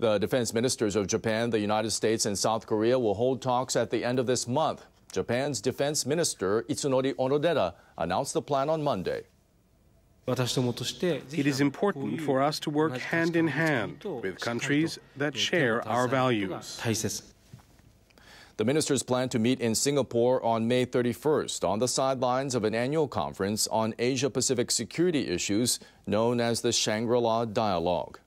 The defense ministers of Japan, the United States, and South Korea will hold talks at the end of this month. Japan's defense minister, Itsunori Onodera, announced the plan on Monday. It is important for us to work hand in hand with countries that share our values. The ministers plan to meet in Singapore on May 31st on the sidelines of an annual conference on Asia Pacific security issues known as the Shangri La Dialogue.